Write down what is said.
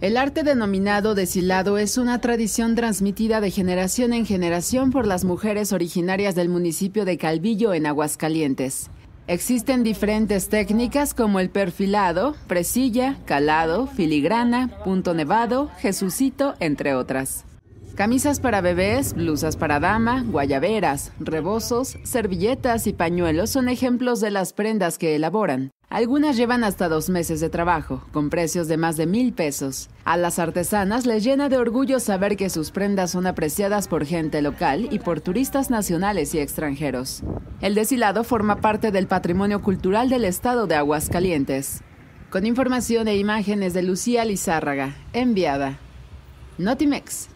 El arte denominado deshilado es una tradición transmitida de generación en generación por las mujeres originarias del municipio de Calvillo en Aguascalientes. Existen diferentes técnicas como el perfilado, presilla, calado, filigrana, punto nevado, jesucito, entre otras. Camisas para bebés, blusas para dama, guayaberas, rebozos, servilletas y pañuelos son ejemplos de las prendas que elaboran. Algunas llevan hasta dos meses de trabajo, con precios de más de mil pesos. A las artesanas les llena de orgullo saber que sus prendas son apreciadas por gente local y por turistas nacionales y extranjeros. El deshilado forma parte del patrimonio cultural del estado de Aguascalientes. Con información e imágenes de Lucía Lizárraga, enviada. Notimex.